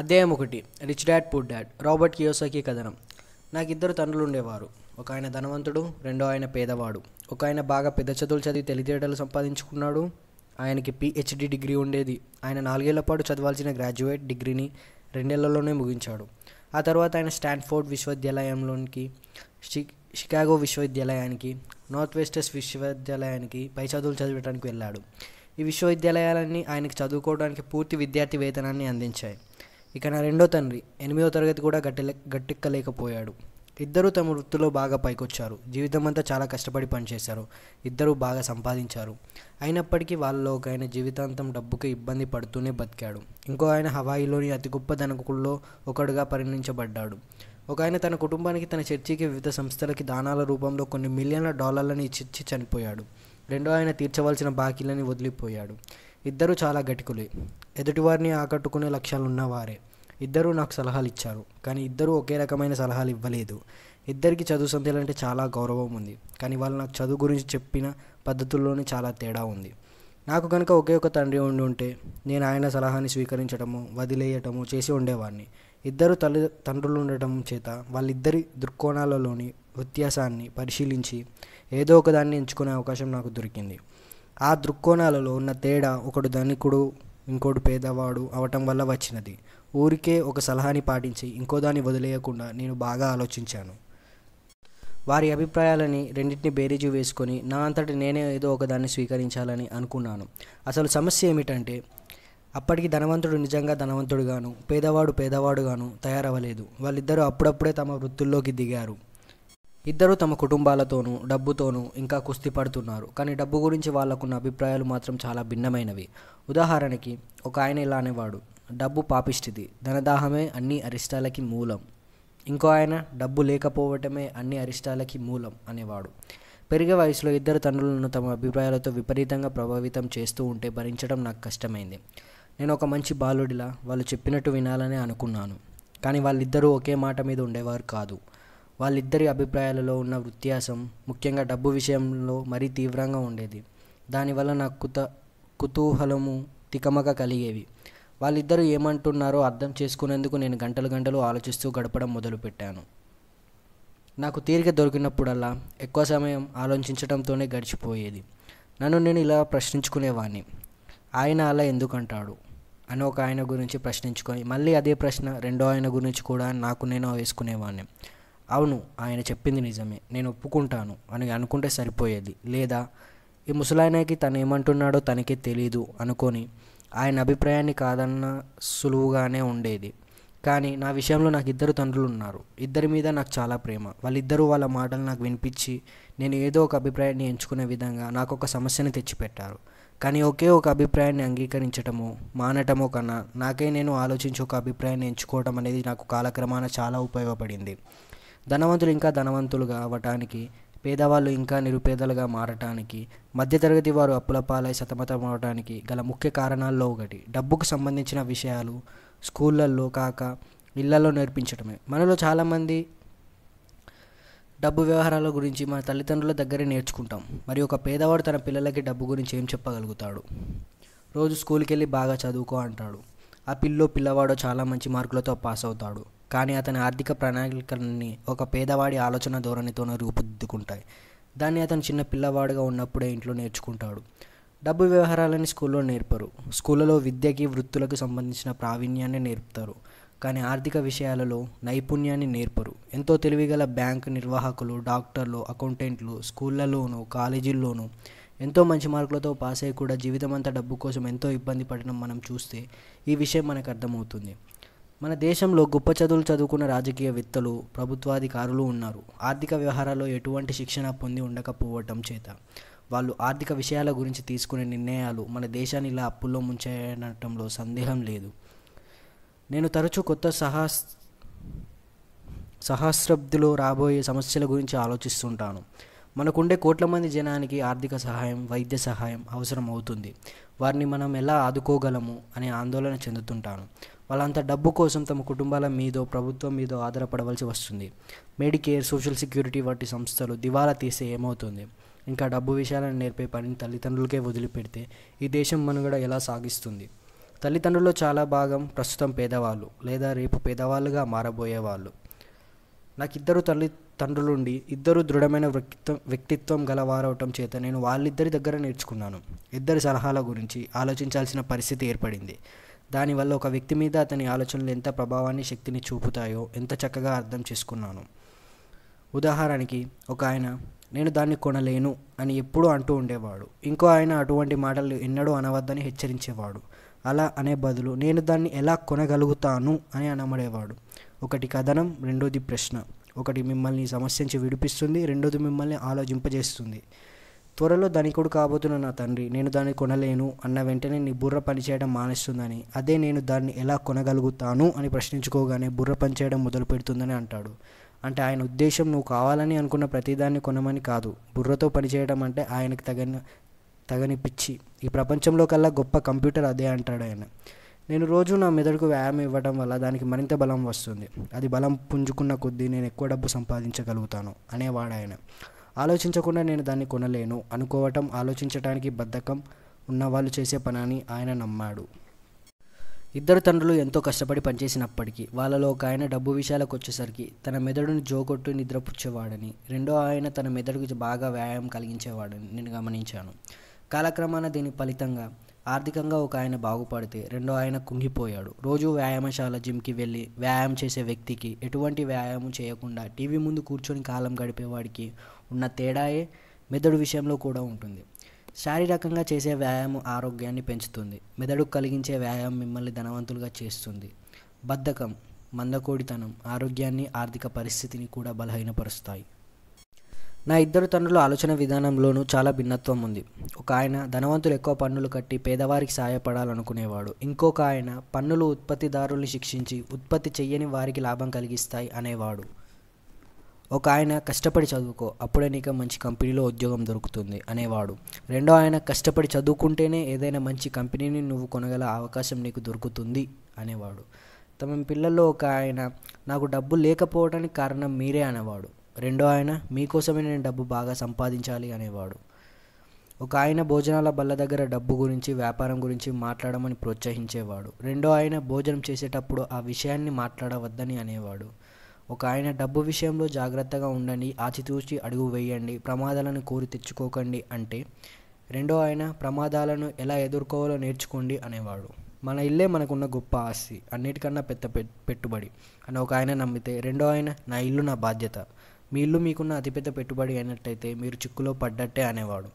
అధ్యాయం ఒకటి rich dad poor dad Robert Kiyosaki కథనం నాకు ఇద్దరు తండ్రులు ఉండేవారు ఒక ఆయన ధనవంతుడు రెండో ఆయన పేదవాడు ఒక ఆయన బాగా పెద్ద చదువులు చదివి తెలివితేటలు సంపాదించుకున్నాడు ఆయనకి పిహెచ్డి డిగ్రీ ఉండేది ఆయన నాలుగేళ్ల పాటు చదవాల్సిన గ్రాడ్యుయేట్ డిగ్రీని రెండేళ్లలోనే ముగించాడు ఆ తర్వాత ఆయన స్టాన్ఫోర్డ్ విశ్వవిద్యాలయంలోనికి షికాగో విశ్వవిద్యాలయానికి నార్త్ వెస్టర్స్ విశ్వవిద్యాలయానికి పై చదువులు చదవడానికి వెళ్ళాడు ఈ విశ్వవిద్యాలయాలన్నీ ఆయనకు చదువుకోవడానికి పూర్తి విద్యార్థి వేతనాన్ని అందించాయి ఇక నా రెండో తండ్రి ఎనిమిదో తరగతి కూడా గట్టి గట్టెక్కలేకపోయాడు ఇద్దరూ తమ వృత్తిలో బాగా పైకొచ్చారు జీవితం అంతా చాలా కష్టపడి పనిచేశారు ఇద్దరూ బాగా సంపాదించారు అయినప్పటికీ వాళ్ళలో ఒక ఆయన జీవితాంతం డబ్బుకి ఇబ్బంది పడుతూనే బతికాడు ఇంకో ఆయన హవాయిలోని అతి గొప్ప ధనకుల్లో ఒకడుగా పరిగణించబడ్డాడు ఒక ఆయన తన కుటుంబానికి తన చర్చికి వివిధ సంస్థలకి దానాల రూపంలో కొన్ని మిలియన్ల డాలర్లని ఇచ్చి చనిపోయాడు రెండో ఆయన తీర్చవలసిన బాకీలని వదిలిపోయాడు ఇద్దరు చాలా గటికులే ఎదుటివారిని ఆకట్టుకునే లక్ష్యాలు ఉన్నవారే ఇద్దరు నాకు సలహాలు ఇచ్చారు కానీ ఇద్దరు ఒకే రకమైన సలహాలు ఇవ్వలేదు ఇద్దరికి చదువు సంధ్యలు అంటే చాలా గౌరవం ఉంది కానీ వాళ్ళు నాకు చదువు గురించి చెప్పిన పద్ధతుల్లోనే చాలా తేడా ఉంది నాకు కనుక ఒకే ఒక తండ్రి ఉండి ఉంటే నేను ఆయన సలహాని స్వీకరించడము వదిలేయటము చేసి ఉండేవాడిని ఇద్దరు తల్లి తండ్రులు ఉండటం చేత వాళ్ళిద్దరి దృక్కోణాలలోని వ్యత్యాసాన్ని పరిశీలించి ఏదో ఒకదాన్ని ఎంచుకునే అవకాశం నాకు దొరికింది ఆ దృక్కోణాలలో ఉన్న తేడా ఒకడు ధనికుడు ఇంకోటి పేదవాడు అవటం వల్ల వచ్చినది ఊరికే ఒక సలహాని పాటించి ఇంకో దాన్ని వదిలేయకుండా నేను బాగా ఆలోచించాను వారి అభిప్రాయాలని రెండింటిని బేరీజు వేసుకొని నా అంతటి నేనే ఏదో ఒకదాన్ని స్వీకరించాలని అనుకున్నాను అసలు సమస్య ఏమిటంటే అప్పటికి ధనవంతుడు నిజంగా ధనవంతుడుగాను పేదవాడు పేదవాడుగాను తయారవ్వలేదు వాళ్ళిద్దరూ అప్పుడప్పుడే తమ వృత్తుల్లోకి దిగారు ఇద్దరు తమ కుటుంబాలతోనూ డబ్బుతోనూ ఇంకా కుస్తీ పడుతున్నారు కానీ డబ్బు గురించి వాళ్ళకున్న అభిప్రాయాలు మాత్రం చాలా భిన్నమైనవి ఉదాహరణకి ఒక ఆయన ఇలా అనేవాడు డబ్బు పాపిష్టిది ధనదాహమే అన్ని అరిష్టాలకి మూలం ఇంకో ఆయన డబ్బు లేకపోవటమే అన్ని అరిష్టాలకి మూలం అనేవాడు పెరిగే వయసులో ఇద్దరు తండ్రులను తమ అభిప్రాయాలతో విపరీతంగా ప్రభావితం చేస్తూ ఉంటే భరించడం నాకు కష్టమైంది నేను ఒక మంచి బాలుడిలా వాళ్ళు చెప్పినట్టు వినాలని అనుకున్నాను కానీ వాళ్ళిద్దరూ ఒకే మాట మీద ఉండేవారు కాదు వాళ్ళిద్దరి అభిప్రాయాలలో ఉన్న వ్యత్యాసం ముఖ్యంగా డబ్బు విషయంలో మరీ తీవ్రంగా ఉండేది దానివల్ల నాకు కుత కుతూహలము తికమక కలిగేవి వాళ్ళిద్దరూ ఏమంటున్నారో అర్థం చేసుకునేందుకు నేను గంటలు గంటలు ఆలోచిస్తూ గడపడం మొదలుపెట్టాను నాకు తీరిక దొరికినప్పుడల్లా ఎక్కువ సమయం ఆలోచించడంతోనే గడిచిపోయేది నన్ను నేను ఇలా ప్రశ్నించుకునేవాణ్ణి ఆయన అలా ఎందుకంటాడు అని ఒక ఆయన గురించి ప్రశ్నించుకొని మళ్ళీ అదే ప్రశ్న రెండో ఆయన గురించి కూడా నాకు నేను వేసుకునేవాణ్ణి అవును ఆయన చెప్పింది నిజమే నేను ఒప్పుకుంటాను అని అనుకుంటే సరిపోయేది లేదా ఈ ముసలాయనకి తను ఏమంటున్నాడో తనకే తెలీదు అనుకొని ఆయన అభిప్రాయాన్ని కాదన్న సులువుగానే ఉండేది కానీ నా విషయంలో నాకు ఇద్దరు తండ్రులు ఉన్నారు ఇద్దరి మీద నాకు చాలా ప్రేమ వాళ్ళిద్దరూ వాళ్ళ మాటలు నాకు వినిపించి నేను ఏదో ఒక అభిప్రాయాన్ని ఎంచుకునే విధంగా నాకు ఒక సమస్యని తెచ్చిపెట్టారు కానీ ఒకే ఒక అభిప్రాయాన్ని అంగీకరించటము మానటము కన్నా నాకే నేను ఆలోచించి ఒక అభిప్రాయాన్ని ఎంచుకోవటం అనేది నాకు కాలక్రమాన చాలా ఉపయోగపడింది ధనవంతులు ఇంకా ధనవంతులుగా అవ్వటానికి పేదవాళ్ళు ఇంకా నిరుపేదలుగా మారటానికి మధ్యతరగతి వారు అప్పుల పాలై సతమతమవటానికి గల ముఖ్య కారణాల్లో ఒకటి డబ్బుకు సంబంధించిన విషయాలు స్కూళ్ళల్లో కాక ఇళ్లలో నేర్పించడమే మనలో చాలామంది డబ్బు వ్యవహారాల గురించి మన తల్లిదండ్రుల దగ్గరే నేర్చుకుంటాం మరి ఒక పేదవాడు తన పిల్లలకి డబ్బు గురించి ఏం చెప్పగలుగుతాడు రోజు స్కూల్కి వెళ్ళి బాగా చదువుకో అంటాడు ఆ పిల్లో పిల్లవాడు చాలా మంచి మార్కులతో పాస్ అవుతాడు కానీ అతని ఆర్థిక ప్రణాళికలన్నీ ఒక పేదవాడి ఆలోచన ధోరణితోనే రూపుదిద్దుకుంటాయి దాన్ని అతను చిన్న పిల్లవాడుగా ఉన్నప్పుడే ఇంట్లో నేర్చుకుంటాడు డబ్బు వ్యవహారాలని స్కూల్లో నేర్పరు స్కూళ్ళలో విద్యకి వృత్తులకు సంబంధించిన ప్రావీణ్యాన్ని నేర్పుతారు కానీ ఆర్థిక విషయాలలో నైపుణ్యాన్ని నేర్పరు ఎంతో తెలివిగల బ్యాంకు నిర్వాహకులు డాక్టర్లు అకౌంటెంట్లు స్కూళ్ళలోనూ కాలేజీల్లోనూ ఎంతో మంచి మార్కులతో పాస్ అయ్యి కూడా జీవితమంతా డబ్బు కోసం ఎంతో ఇబ్బంది పడడం మనం చూస్తే ఈ విషయం మనకు అర్థమవుతుంది మన దేశంలో గొప్ప చదువులు చదువుకున్న రాజకీయవేత్తలు ప్రభుత్వాధికారులు ఉన్నారు ఆర్థిక వ్యవహారాల్లో ఎటువంటి శిక్షణ పొంది ఉండకపోవటం చేత వాళ్ళు ఆర్థిక విషయాల గురించి తీసుకునే నిర్ణయాలు మన దేశాన్ని ఇలా అప్పుల్లో ముంచేయనటంలో సందేహం లేదు నేను తరచూ కొత్త సహస్ సహస్రబ్దిలో రాబోయే సమస్యల గురించి ఆలోచిస్తుంటాను మనకుండే కోట్ల మంది జనానికి ఆర్థిక సహాయం వైద్య సహాయం అవసరం అవుతుంది వారిని మనం ఎలా ఆదుకోగలము అనే ఆందోళన చెందుతుంటాను వాళ్ళంత డబ్బు కోసం తమ కుటుంబాల మీదో ప్రభుత్వం మీదో ఆధారపడవలసి వస్తుంది మెడికేర్ సోషల్ సెక్యూరిటీ వంటి సంస్థలు దివాలా తీస్తే ఏమవుతుంది ఇంకా డబ్బు విషయాలను నేర్పే పనిని తల్లిదండ్రులకే వదిలిపెడితే ఈ దేశం మనుగడ ఎలా సాగిస్తుంది తల్లిదండ్రుల్లో చాలా భాగం ప్రస్తుతం పేదవాళ్ళు లేదా రేపు పేదవాళ్ళుగా మారబోయేవాళ్ళు నాకు ఇద్దరు తల్లి తండ్రులుండి ఇద్దరు దృఢమైన వ్యక్తిత్వం వ్యక్తిత్వం గలవారవటం చేత నేను వాళ్ళిద్దరి దగ్గర నేర్చుకున్నాను ఇద్దరి సలహాల గురించి ఆలోచించాల్సిన పరిస్థితి ఏర్పడింది దానివల్ల ఒక వ్యక్తి మీద అతని ఆలోచనలు ఎంత ప్రభావాన్ని శక్తిని చూపుతాయో ఎంత చక్కగా అర్థం చేసుకున్నాను ఉదాహరణకి ఒక ఆయన నేను దాన్ని కొనలేను అని ఎప్పుడూ అంటూ ఉండేవాడు ఇంకో ఆయన అటువంటి మాటలు ఎన్నడూ అనవద్దని హెచ్చరించేవాడు అలా అనే బదులు నేను దాన్ని ఎలా కొనగలుగుతాను అని అనమడేవాడు ఒకటి కథనం రెండోది ప్రశ్న ఒకటి మిమ్మల్ని సమస్య నుంచి విడిపిస్తుంది రెండోది మిమ్మల్ని ఆలోచింపజేస్తుంది త్వరలో ధనికుడు కాబోతున్న నా తండ్రి నేను దాన్ని కొనలేను అన్న వెంటనే నీ బుర్ర పనిచేయడం మానేస్తుందని అదే నేను దాన్ని ఎలా కొనగలుగుతాను అని ప్రశ్నించుకోగానే బుర్ర పనిచేయడం మొదలు పెడుతుందని అంటాడు అంటే ఆయన ఉద్దేశం నువ్వు కావాలని అనుకున్న ప్రతిదాన్ని కొనమని కాదు బుర్రతో పనిచేయడం అంటే ఆయనకు తగని తగని పిచ్చి ఈ ప్రపంచంలో కల్లా గొప్ప కంప్యూటర్ అదే అంటాడు ఆయన నేను రోజు నా మెదడుకు వ్యాయామం ఇవ్వడం వల్ల దానికి మరింత బలం వస్తుంది అది బలం పుంజుకున్న కొద్దీ నేను ఎక్కువ డబ్బు సంపాదించగలుగుతాను అనేవాడాయన ఆలోచించకుండా నేను దాన్ని కొనలేను అనుకోవటం ఆలోచించడానికి బద్ధకం ఉన్నవాళ్ళు చేసే చేసే అని ఆయన నమ్మాడు ఇద్దరు తండ్రులు ఎంతో కష్టపడి పనిచేసినప్పటికీ వాళ్ళలో ఒక ఆయన డబ్బు విషయాలకు వచ్చేసరికి తన మెదడుని జోగొట్టు నిద్రపుచ్చేవాడని రెండో ఆయన తన మెదడుకు బాగా వ్యాయామం కలిగించేవాడని నేను గమనించాను కాలక్రమాన దీని ఫలితంగా ఆర్థికంగా ఒక ఆయన బాగుపడితే రెండో ఆయన కుంగిపోయాడు రోజు వ్యాయామశాల జిమ్కి వెళ్ళి వ్యాయామం చేసే వ్యక్తికి ఎటువంటి వ్యాయామం చేయకుండా టీవీ ముందు కూర్చొని కాలం గడిపేవాడికి ఉన్న తేడాయే మెదడు విషయంలో కూడా ఉంటుంది శారీరకంగా చేసే వ్యాయామం ఆరోగ్యాన్ని పెంచుతుంది మెదడుకు కలిగించే వ్యాయామం మిమ్మల్ని ధనవంతులుగా చేస్తుంది బద్ధకం మందకోడితనం ఆరోగ్యాన్ని ఆర్థిక పరిస్థితిని కూడా బలహీనపరుస్తాయి నా ఇద్దరు తండ్రుల ఆలోచన విధానంలోనూ చాలా భిన్నత్వం ఉంది ఒక ఆయన ధనవంతులు ఎక్కువ పన్నులు కట్టి పేదవారికి సహాయపడాలనుకునేవాడు ఇంకొక ఆయన పన్నులు ఉత్పత్తిదారుల్ని శిక్షించి ఉత్పత్తి చెయ్యని వారికి లాభం కలిగిస్తాయి అనేవాడు ఒక ఆయన కష్టపడి చదువుకో అప్పుడే నీకు మంచి కంపెనీలో ఉద్యోగం దొరుకుతుంది అనేవాడు రెండో ఆయన కష్టపడి చదువుకుంటేనే ఏదైనా మంచి కంపెనీని నువ్వు కొనగల అవకాశం నీకు దొరుకుతుంది అనేవాడు తమ పిల్లల్లో ఒక ఆయన నాకు డబ్బు లేకపోవడానికి కారణం మీరే అనేవాడు రెండో ఆయన మీకోసమే నేను డబ్బు బాగా సంపాదించాలి అనేవాడు ఒక ఆయన భోజనాల బల్ల దగ్గర డబ్బు గురించి వ్యాపారం గురించి మాట్లాడమని ప్రోత్సహించేవాడు రెండో ఆయన భోజనం చేసేటప్పుడు ఆ విషయాన్ని మాట్లాడవద్దని అనేవాడు ఒక ఆయన డబ్బు విషయంలో జాగ్రత్తగా ఉండండి ఆచితూచి అడుగు వేయండి ప్రమాదాలను కోరి తెచ్చుకోకండి అంటే రెండో ఆయన ప్రమాదాలను ఎలా ఎదుర్కోవాలో నేర్చుకోండి అనేవాడు మన ఇల్లే మనకున్న గొప్ప ఆస్తి అన్నిటికన్నా పెద్ద పెట్టుబడి అని ఒక ఆయన నమ్మితే రెండో ఆయన నా ఇల్లు నా బాధ్యత మీ ఇల్లు మీకున్న అతిపెద్ద పెట్టుబడి అయినట్టయితే మీరు చిక్కులో పడ్డట్టే అనేవాడు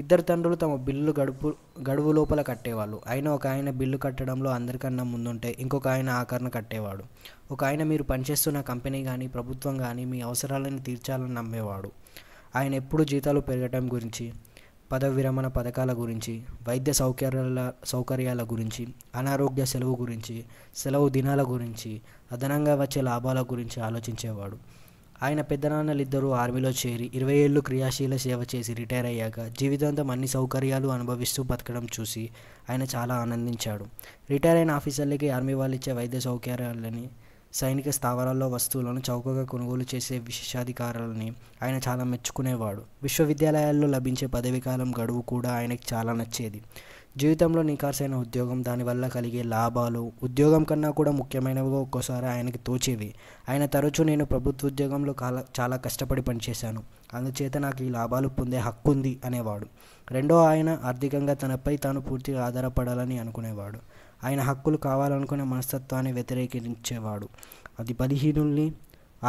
ఇద్దరు తండ్రులు తమ బిల్లు గడుపు గడువు లోపల కట్టేవాళ్ళు ఆయన ఒక ఆయన బిల్లు కట్టడంలో అందరికన్నా ముందుంటే ఇంకొక ఆయన ఆకరణ కట్టేవాడు ఒక ఆయన మీరు పనిచేస్తున్న కంపెనీ కానీ ప్రభుత్వం కానీ మీ అవసరాలను తీర్చాలని నమ్మేవాడు ఆయన ఎప్పుడు జీతాలు పెరగటం గురించి పదవి విరమణ పథకాల గురించి వైద్య సౌకర్యాల సౌకర్యాల గురించి అనారోగ్య సెలవు గురించి సెలవు దినాల గురించి అదనంగా వచ్చే లాభాల గురించి ఆలోచించేవాడు ఆయన పెద్దనాన్నలిద్దరూ ఆర్మీలో చేరి ఇరవై ఏళ్ళు క్రియాశీల సేవ చేసి రిటైర్ అయ్యాక జీవితాంతం అన్ని సౌకర్యాలు అనుభవిస్తూ బతకడం చూసి ఆయన చాలా ఆనందించాడు రిటైర్ అయిన ఆఫీసర్లకి ఆర్మీ వాళ్ళు ఇచ్చే వైద్య సౌకర్యాలని సైనిక స్థావరాల్లో వస్తువులను చౌకగా కొనుగోలు చేసే విశేషాధికారులని ఆయన చాలా మెచ్చుకునేవాడు విశ్వవిద్యాలయాల్లో లభించే పదవీకాలం గడువు కూడా ఆయనకు చాలా నచ్చేది జీవితంలో నీకాసైన ఉద్యోగం దానివల్ల కలిగే లాభాలు ఉద్యోగం కన్నా కూడా ముఖ్యమైనవిగా ఒక్కోసారి ఆయనకి తోచేవి ఆయన తరచూ నేను ప్రభుత్వ ఉద్యోగంలో చాలా కష్టపడి పనిచేశాను అందుచేత నాకు ఈ లాభాలు పొందే హక్కు ఉంది అనేవాడు రెండో ఆయన ఆర్థికంగా తనపై తాను పూర్తిగా ఆధారపడాలని అనుకునేవాడు ఆయన హక్కులు కావాలనుకునే మనస్తత్వాన్ని వ్యతిరేకించేవాడు అది బలహీనుల్ని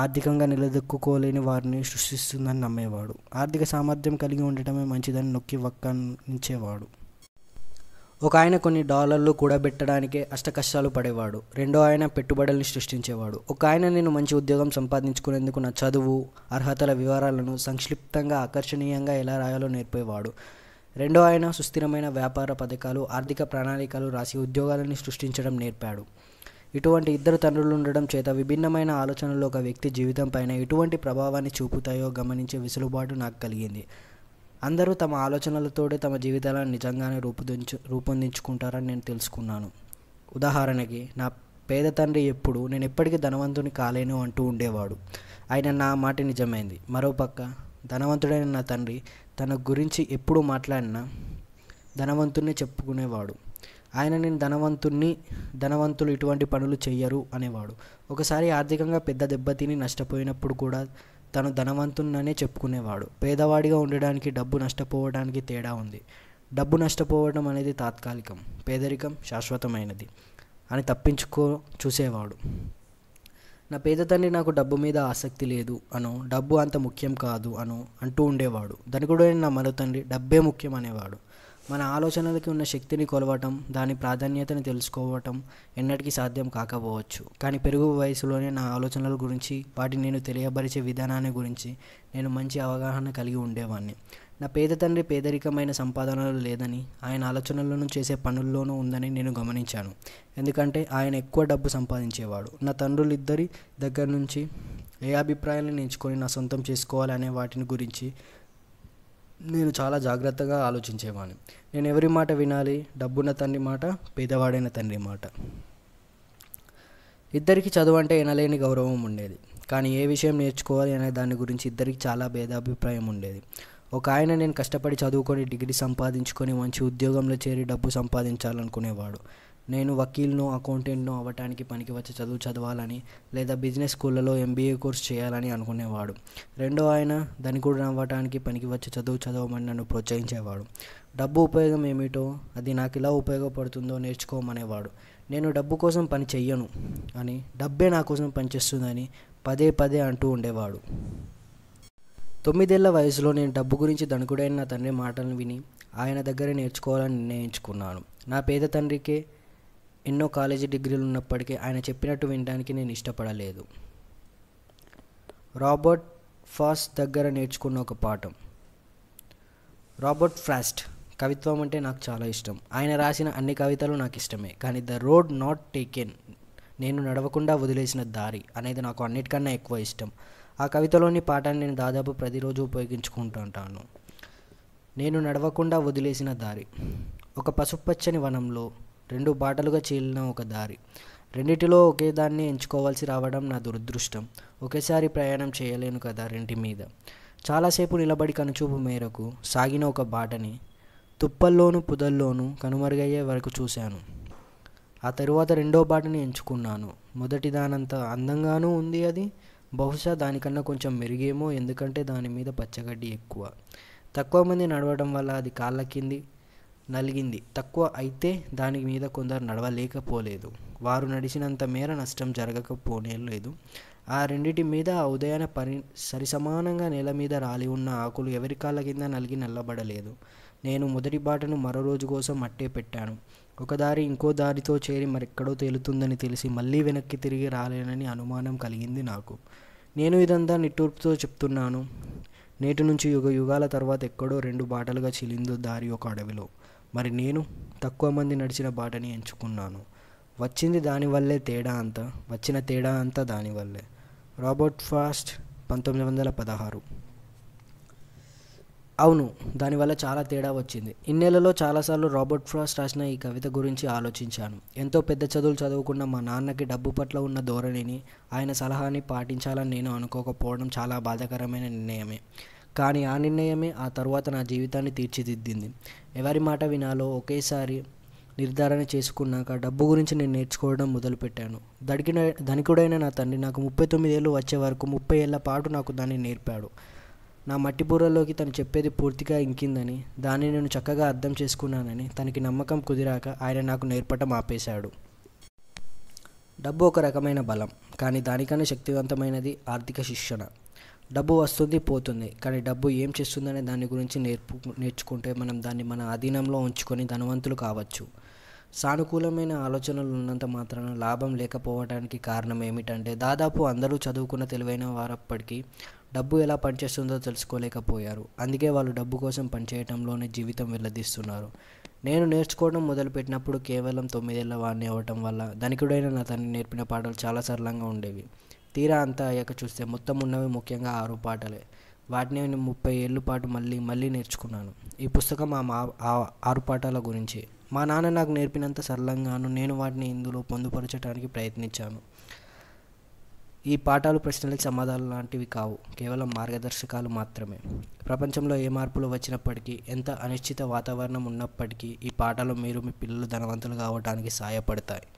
ఆర్థికంగా నిలదొక్కుకోలేని వారిని సృష్టిస్తుందని నమ్మేవాడు ఆర్థిక సామర్థ్యం కలిగి ఉండటమే మంచిదని నొక్కి వక్కనించేవాడు ఒక ఆయన కొన్ని డాలర్లు కూడా అష్ట అష్టకష్టాలు పడేవాడు రెండో ఆయన పెట్టుబడుల్ని సృష్టించేవాడు ఒక ఆయన నేను మంచి ఉద్యోగం సంపాదించుకునేందుకు నా చదువు అర్హతల వివరాలను సంక్షిప్తంగా ఆకర్షణీయంగా ఎలా రాయాలో నేర్పేవాడు రెండో ఆయన సుస్థిరమైన వ్యాపార పథకాలు ఆర్థిక ప్రణాళికలు రాసి ఉద్యోగాలని సృష్టించడం నేర్పాడు ఇటువంటి ఇద్దరు తండ్రులు ఉండడం చేత విభిన్నమైన ఆలోచనలు ఒక వ్యక్తి జీవితంపైన ఎటువంటి ప్రభావాన్ని చూపుతాయో గమనించే వెసులుబాటు నాకు కలిగింది అందరూ తమ ఆలోచనలతోడే తమ జీవితాలను నిజంగానే రూపొందించు రూపొందించుకుంటారని నేను తెలుసుకున్నాను ఉదాహరణకి నా పేద తండ్రి ఎప్పుడు నేను ఎప్పటికీ ధనవంతుని కాలేను అంటూ ఉండేవాడు ఆయన నా మాట నిజమైంది మరోపక్క ధనవంతుడైన నా తండ్రి తన గురించి ఎప్పుడు మాట్లాడినా ధనవంతుణ్ణి చెప్పుకునేవాడు ఆయన నేను ధనవంతుణ్ణి ధనవంతులు ఇటువంటి పనులు చెయ్యరు అనేవాడు ఒకసారి ఆర్థికంగా పెద్ద దెబ్బతిని నష్టపోయినప్పుడు కూడా తను ధనవంతుననే చెప్పుకునేవాడు పేదవాడిగా ఉండడానికి డబ్బు నష్టపోవడానికి తేడా ఉంది డబ్బు నష్టపోవడం అనేది తాత్కాలికం పేదరికం శాశ్వతమైనది అని తప్పించుకో చూసేవాడు నా పేద తండ్రి నాకు డబ్బు మీద ఆసక్తి లేదు అను డబ్బు అంత ముఖ్యం కాదు అను అంటూ ఉండేవాడు ధనికుడైన నా మరో తండ్రి డబ్బే ముఖ్యం అనేవాడు మన ఆలోచనలకి ఉన్న శక్తిని కొలవటం దాని ప్రాధాన్యతను తెలుసుకోవటం ఎన్నటికీ సాధ్యం కాకపోవచ్చు కానీ పెరుగు వయసులోనే నా ఆలోచనల గురించి వాటి నేను తెలియబరిచే విధానాన్ని గురించి నేను మంచి అవగాహన కలిగి ఉండేవాడిని నా పేద తండ్రి పేదరికమైన సంపాదనలు లేదని ఆయన ఆలోచనలను చేసే పనుల్లోనూ ఉందని నేను గమనించాను ఎందుకంటే ఆయన ఎక్కువ డబ్బు సంపాదించేవాడు నా తండ్రులిద్దరి దగ్గర నుంచి ఏ అభిప్రాయాలను ఎంచుకొని నా సొంతం చేసుకోవాలనే వాటిని గురించి నేను చాలా జాగ్రత్తగా ఆలోచించేవాడిని నేను ఎవరి మాట వినాలి డబ్బున్న తండ్రి మాట పేదవాడైన తండ్రి మాట ఇద్దరికి చదువు అంటే వినలేని గౌరవం ఉండేది కానీ ఏ విషయం నేర్చుకోవాలి అనే దాని గురించి ఇద్దరికి చాలా భేదాభిప్రాయం ఉండేది ఒక ఆయన నేను కష్టపడి చదువుకొని డిగ్రీ సంపాదించుకొని మంచి ఉద్యోగంలో చేరి డబ్బు సంపాదించాలనుకునేవాడు నేను వకీల్ను అకౌంటెంట్ను అవ్వటానికి పనికి వచ్చి చదువు చదవాలని లేదా బిజినెస్ స్కూళ్ళలో ఎంబీఏ కోర్స్ చేయాలని అనుకునేవాడు రెండో ఆయన ధనికుడు అవ్వటానికి పనికి వచ్చి చదువు చదవమని నన్ను ప్రోత్సహించేవాడు డబ్బు ఉపయోగం ఏమిటో అది నాకు ఎలా ఉపయోగపడుతుందో నేర్చుకోమనేవాడు నేను డబ్బు కోసం పని చెయ్యను అని డబ్బే నా కోసం పనిచేస్తుందని పదే పదే అంటూ ఉండేవాడు తొమ్మిదేళ్ల వయసులో నేను డబ్బు గురించి ధనుకుడైన నా తండ్రి మాటలను విని ఆయన దగ్గర నేర్చుకోవాలని నిర్ణయించుకున్నాను నా పేద తండ్రికే ఎన్నో కాలేజీ డిగ్రీలు ఉన్నప్పటికీ ఆయన చెప్పినట్టు వినడానికి నేను ఇష్టపడలేదు రాబర్ట్ ఫాస్ట్ దగ్గర నేర్చుకున్న ఒక పాఠం రాబర్ట్ ఫ్రాస్ట్ కవిత్వం అంటే నాకు చాలా ఇష్టం ఆయన రాసిన అన్ని కవితలు నాకు ఇష్టమే కానీ ద రోడ్ నాట్ టేకెన్ నేను నడవకుండా వదిలేసిన దారి అనేది నాకు అన్నిటికన్నా ఎక్కువ ఇష్టం ఆ కవితలోని పాఠాన్ని నేను దాదాపు ప్రతిరోజు ఉపయోగించుకుంటుంటాను నేను నడవకుండా వదిలేసిన దారి ఒక పసుపచ్చని వనంలో రెండు బాటలుగా చీలిన ఒక దారి రెండిటిలో ఒకే దాన్ని ఎంచుకోవాల్సి రావడం నా దురదృష్టం ఒకేసారి ప్రయాణం చేయలేను కదా రెంటి మీద చాలాసేపు నిలబడి కనుచూపు మేరకు సాగిన ఒక బాటని తుప్పల్లోనూ పుదల్లోనూ కనుమరుగయ్యే వరకు చూశాను ఆ తరువాత రెండో బాటని ఎంచుకున్నాను మొదటి దానంత అందంగానూ ఉంది అది బహుశా దానికన్నా కొంచెం మెరుగేమో ఎందుకంటే దాని మీద పచ్చగడ్డి ఎక్కువ తక్కువ మంది నడవడం వల్ల అది కాళ్ళ కింది నలిగింది తక్కువ అయితే దాని మీద కొందరు నడవలేకపోలేదు వారు నడిచినంత మేర నష్టం జరగకపోనే లేదు ఆ రెండిటి మీద ఉదయాన పరి సరిసమానంగా నేల మీద రాలి ఉన్న ఆకులు ఎవరి కాళ్ళ కింద నలిగి నల్లబడలేదు నేను మొదటి బాటను మరో రోజు కోసం అట్టే పెట్టాను ఒక దారి ఇంకో దారితో చేరి మరెక్కడో తేలుతుందని తెలిసి మళ్ళీ వెనక్కి తిరిగి రాలేనని అనుమానం కలిగింది నాకు నేను ఇదంతా నిట్టూర్పుతో చెప్తున్నాను నేటి నుంచి యుగ యుగాల తర్వాత ఎక్కడో రెండు బాటలుగా చిలిందో దారి ఒక అడవిలో మరి నేను తక్కువ మంది నడిచిన బాటని ఎంచుకున్నాను వచ్చింది దానివల్లే తేడా అంతా వచ్చిన తేడా అంతా దానివల్లే రాబర్ట్ ఫాస్ట్ పంతొమ్మిది వందల పదహారు అవును దానివల్ల చాలా తేడా వచ్చింది ఇన్నేళ్లలో చాలాసార్లు రాబర్ట్ ఫ్రాస్ట్ రాసిన ఈ కవిత గురించి ఆలోచించాను ఎంతో పెద్ద చదువులు చదువుకున్న మా నాన్నకి డబ్బు పట్ల ఉన్న ధోరణిని ఆయన సలహాని పాటించాలని నేను అనుకోకపోవడం చాలా బాధాకరమైన నిర్ణయమే కానీ ఆ నిర్ణయమే ఆ తర్వాత నా జీవితాన్ని తీర్చిదిద్దింది ఎవరి మాట వినాలో ఒకేసారి నిర్ధారణ చేసుకున్నాక డబ్బు గురించి నేను నేర్చుకోవడం మొదలుపెట్టాను దడికిన ధనికుడైన నా తండ్రి నాకు ముప్పై తొమ్మిదేళ్ళు వచ్చే వరకు ముప్పై ఏళ్ల పాటు నాకు దాన్ని నేర్పాడు నా మట్టి తను చెప్పేది పూర్తిగా ఇంకిందని దాన్ని నేను చక్కగా అర్థం చేసుకున్నానని తనకి నమ్మకం కుదిరాక ఆయన నాకు నేర్పటం ఆపేశాడు డబ్బు ఒక రకమైన బలం కానీ దానికన్నా శక్తివంతమైనది ఆర్థిక శిక్షణ డబ్బు వస్తుంది పోతుంది కానీ డబ్బు ఏం చేస్తుందనే దాని గురించి నేర్పు నేర్చుకుంటే మనం దాన్ని మన అధీనంలో ఉంచుకొని ధనవంతులు కావచ్చు సానుకూలమైన ఆలోచనలు ఉన్నంత మాత్రాన లాభం లేకపోవడానికి కారణం ఏమిటంటే దాదాపు అందరూ చదువుకున్న తెలివైన వారప్పటికీ డబ్బు ఎలా పనిచేస్తుందో తెలుసుకోలేకపోయారు అందుకే వాళ్ళు డబ్బు కోసం పనిచేయటంలోనే జీవితం వెళ్ళదీస్తున్నారు నేను నేర్చుకోవడం మొదలుపెట్టినప్పుడు కేవలం తొమ్మిదేళ్ల వాడిని అవ్వటం వల్ల ధనికుడైన నా తన నేర్పిన పాటలు చాలా సరళంగా ఉండేవి తీరా అంతా అయ్యాక చూస్తే మొత్తం ఉన్నవి ముఖ్యంగా ఆరు పాటలే వాటిని నేను ముప్పై ఏళ్ళ పాటు మళ్ళీ మళ్ళీ నేర్చుకున్నాను ఈ పుస్తకం ఆ మా ఆరు పాటల గురించి మా నాన్న నాకు నేర్పినంత సరళంగాను నేను వాటిని ఇందులో పొందుపరచడానికి ప్రయత్నించాను ఈ పాఠాలు ప్రశ్నలకు సమాధానాలు లాంటివి కావు కేవలం మార్గదర్శకాలు మాత్రమే ప్రపంచంలో ఏ మార్పులు వచ్చినప్పటికీ ఎంత అనిశ్చిత వాతావరణం ఉన్నప్పటికీ ఈ పాఠాలు మీరు మీ పిల్లలు ధనవంతులు కావడానికి సహాయపడతాయి